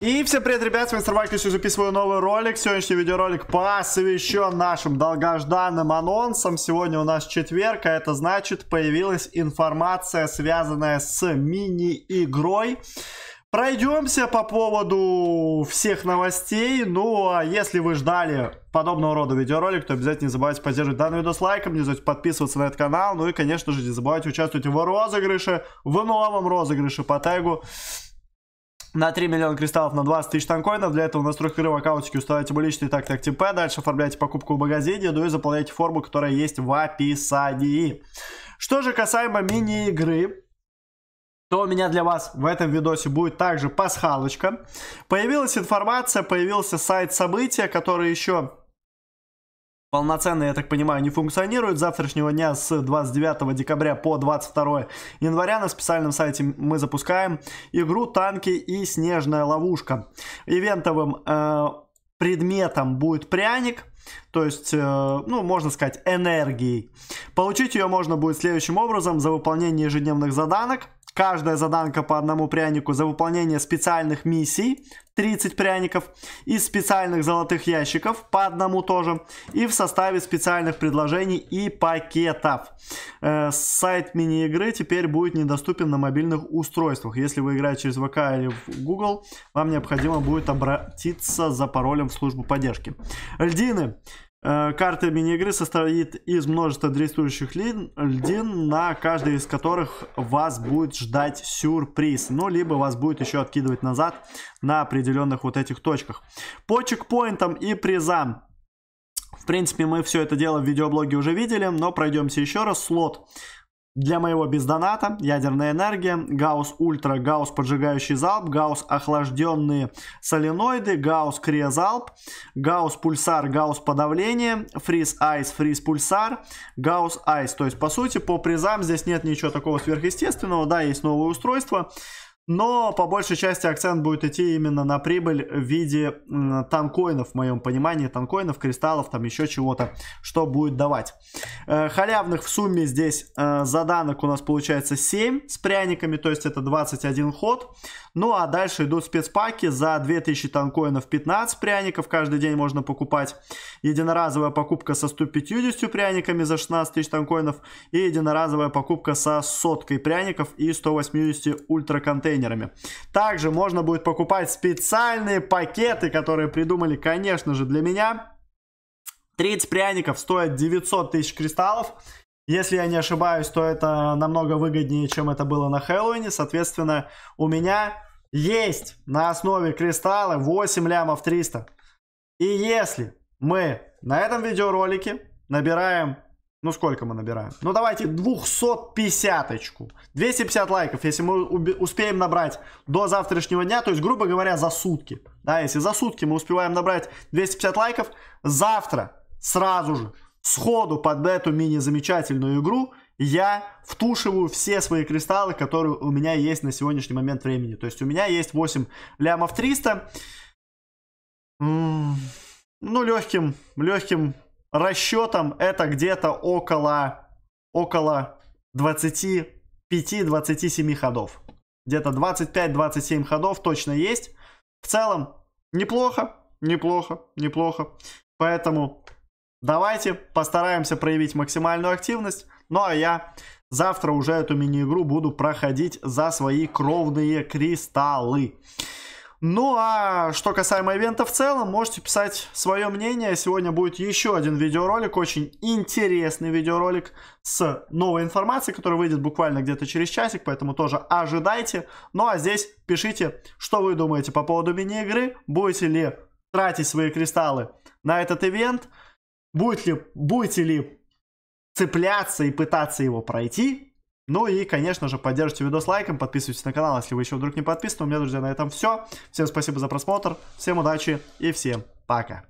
И всем привет, ребят, с вами Старбак, я записываю новый ролик. Сегодняшний видеоролик посвящен нашим долгожданным анонсам. Сегодня у нас четверг, а это значит появилась информация, связанная с мини-игрой. Пройдемся по поводу всех новостей. Ну, а если вы ждали подобного рода видеоролик, то обязательно не забывайте поддерживать данный видос лайком, не забывайте подписываться на этот канал, ну и, конечно же, не забывайте участвовать в розыгрыше, в новом розыгрыше по тегу на 3 миллиона кристаллов на 20 тысяч танкоинов. Для этого в настройках игры в аккаунтике устанавливайте мой личный так так ТП. Дальше оформляйте покупку в магазине, ну и заполняйте форму, которая есть в описании. Что же касаемо мини-игры, то у меня для вас в этом видосе будет также пасхалочка. Появилась информация, появился сайт события, который еще полноценно, я так понимаю, не функционирует. С завтрашнего дня с 29 декабря по 22 января на специальном сайте мы запускаем игру «Танки и снежная ловушка». Ивентовым э, предметом будет пряник, то есть, э, ну, можно сказать, энергией. Получить ее можно будет следующим образом за выполнение ежедневных заданок – Каждая заданка по одному прянику за выполнение специальных миссий, 30 пряников, из специальных золотых ящиков, по одному тоже, и в составе специальных предложений и пакетов. Э, сайт мини-игры теперь будет недоступен на мобильных устройствах. Если вы играете через ВК или в Google, вам необходимо будет обратиться за паролем в службу поддержки. Льдины. Э, карта мини-игры состоит из множества действующих льдин, на каждой из которых вас будет ждать сюрприз. Ну, либо вас будет еще откидывать назад на определенных вот этих точках. По чекпоинтам и призам. В принципе, мы все это дело в видеоблоге уже видели, но пройдемся еще раз. Слот для моего бездоната ядерная энергия, Гаус Ультра, Гаус поджигающий залп, Гаус охлажденные соленоиды, Гаус криозалп, Гаус пульсар, Гаус подавление, фриз айс, фриз пульсар, Гаус айс. То есть по сути по призам здесь нет ничего такого сверхъестественного, да, есть новое устройство, но по большей части акцент будет идти именно на прибыль в виде танкоинов, в моем понимании, танкоинов, кристаллов, там еще чего-то, что будет давать. Э, халявных в сумме здесь э, заданок у нас получается 7 с пряниками, то есть это 21 ход. Ну а дальше идут спецпаки за 2000 танкоинов 15 пряников, каждый день можно покупать. Единоразовая покупка со 150 пряниками за 16 тысяч танкоинов и единоразовая покупка со соткой пряников и 180 ультраконтейнеров контейнерами. Также можно будет покупать специальные пакеты, которые придумали, конечно же, для меня. 30 пряников стоят 900 тысяч кристаллов. Если я не ошибаюсь, то это намного выгоднее, чем это было на Хэллоуине. Соответственно, у меня есть на основе кристалла 8 лямов 300. И если мы на этом видеоролике набираем ну, сколько мы набираем? Ну, давайте 250-очку. 250 лайков, если мы успеем набрать до завтрашнего дня, то есть, грубо говоря, за сутки. Да, если за сутки мы успеваем набрать 250 лайков, завтра сразу же, сходу под эту мини-замечательную игру я втушиваю все свои кристаллы, которые у меня есть на сегодняшний момент времени. То есть, у меня есть 8 лямов 300. Ну, легким, легким расчетам это где-то около, около 25-27 ходов. Где-то 25-27 ходов точно есть. В целом, неплохо, неплохо, неплохо. Поэтому давайте постараемся проявить максимальную активность. Ну а я завтра уже эту мини-игру буду проходить за свои кровные кристаллы. Ну а что касаемо ивента в целом, можете писать свое мнение. Сегодня будет еще один видеоролик, очень интересный видеоролик с новой информацией, который выйдет буквально где-то через часик, поэтому тоже ожидайте. Ну а здесь пишите, что вы думаете по поводу мини-игры, будете ли тратить свои кристаллы на этот ивент, будете ли, будете ли цепляться и пытаться его пройти, ну и, конечно же, поддержите видос лайком, подписывайтесь на канал, если вы еще вдруг не подписаны. У меня, друзья, на этом все. Всем спасибо за просмотр, всем удачи и всем пока.